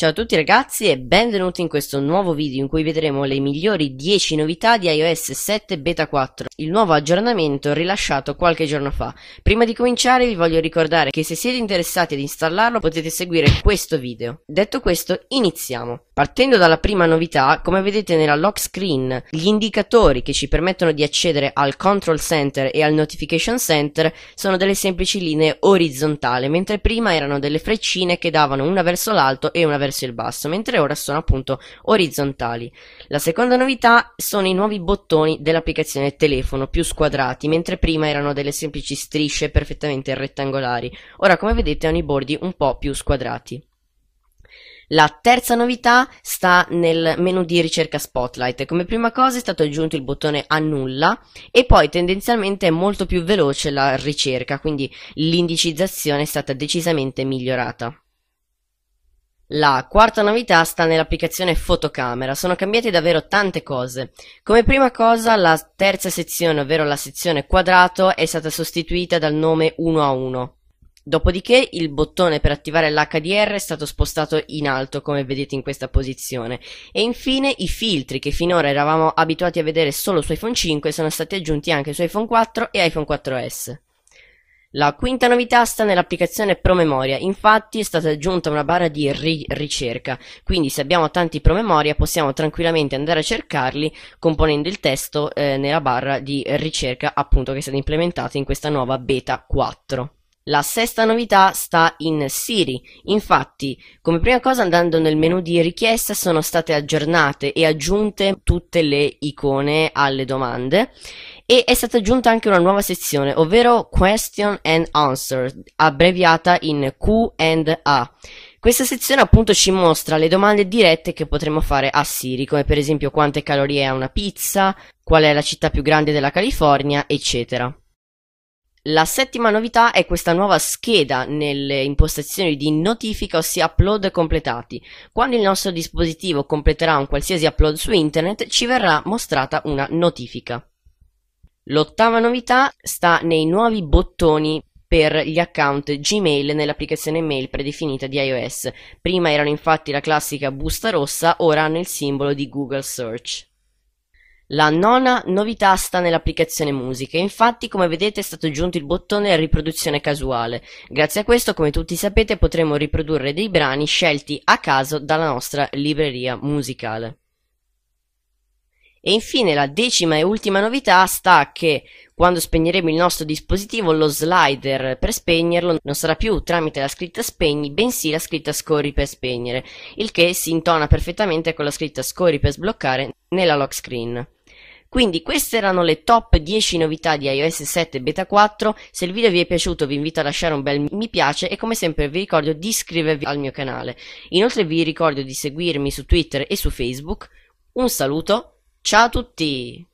Ciao a tutti ragazzi e benvenuti in questo nuovo video in cui vedremo le migliori 10 novità di iOS 7 Beta 4, il nuovo aggiornamento rilasciato qualche giorno fa. Prima di cominciare vi voglio ricordare che se siete interessati ad installarlo potete seguire questo video. Detto questo, iniziamo. Partendo dalla prima novità, come vedete nella lock screen, gli indicatori che ci permettono di accedere al Control Center e al Notification Center sono delle semplici linee orizzontali, mentre prima erano delle freccine che davano una verso l'alto e una verso verso il basso, mentre ora sono appunto orizzontali. La seconda novità sono i nuovi bottoni dell'applicazione telefono, più squadrati, mentre prima erano delle semplici strisce perfettamente rettangolari. Ora, come vedete, hanno i bordi un po' più squadrati. La terza novità sta nel menu di ricerca Spotlight. Come prima cosa è stato aggiunto il bottone annulla e poi tendenzialmente è molto più veloce la ricerca, quindi l'indicizzazione è stata decisamente migliorata. La quarta novità sta nell'applicazione fotocamera, sono cambiate davvero tante cose. Come prima cosa la terza sezione, ovvero la sezione quadrato, è stata sostituita dal nome 1 a 1. Dopodiché il bottone per attivare l'HDR è stato spostato in alto come vedete in questa posizione e infine i filtri che finora eravamo abituati a vedere solo su iPhone 5 sono stati aggiunti anche su iPhone 4 e iPhone 4S. La quinta novità sta nell'applicazione promemoria, infatti è stata aggiunta una barra di ri- ricerca, quindi se abbiamo tanti promemoria possiamo tranquillamente andare a cercarli componendo il testo eh, nella barra di ricerca appunto che è stata implementata in questa nuova beta 4. La sesta novità sta in Siri, infatti come prima cosa andando nel menu di richiesta sono state aggiornate e aggiunte tutte le icone alle domande e è stata aggiunta anche una nuova sezione, ovvero Question and Answer, abbreviata in Q&A. Questa sezione appunto ci mostra le domande dirette che potremmo fare a Siri, come per esempio quante calorie ha una pizza, qual è la città più grande della California, eccetera. La settima novità è questa nuova scheda nelle impostazioni di notifica, ossia upload completati. Quando il nostro dispositivo completerà un qualsiasi upload su internet ci verrà mostrata una notifica. L'ottava novità sta nei nuovi bottoni per gli account Gmail nell'applicazione mail predefinita di iOS. Prima erano infatti la classica busta rossa, ora hanno il simbolo di Google Search. La nona novità sta nell'applicazione musica, infatti come vedete è stato aggiunto il bottone riproduzione casuale, grazie a questo come tutti sapete potremo riprodurre dei brani scelti a caso dalla nostra libreria musicale. E infine la decima e ultima novità sta che quando spegneremo il nostro dispositivo lo slider per spegnerlo non sarà più tramite la scritta spegni bensì la scritta scorri per spegnere, il che si intona perfettamente con la scritta scorri per sbloccare nella lock screen. Quindi queste erano le top 10 novità di iOS 7 Beta 4. Se il video vi è piaciuto vi invito a lasciare un bel mi piace e come sempre vi ricordo di iscrivervi al mio canale. Inoltre vi ricordo di seguirmi su Twitter e su Facebook. Un saluto, ciao a tutti!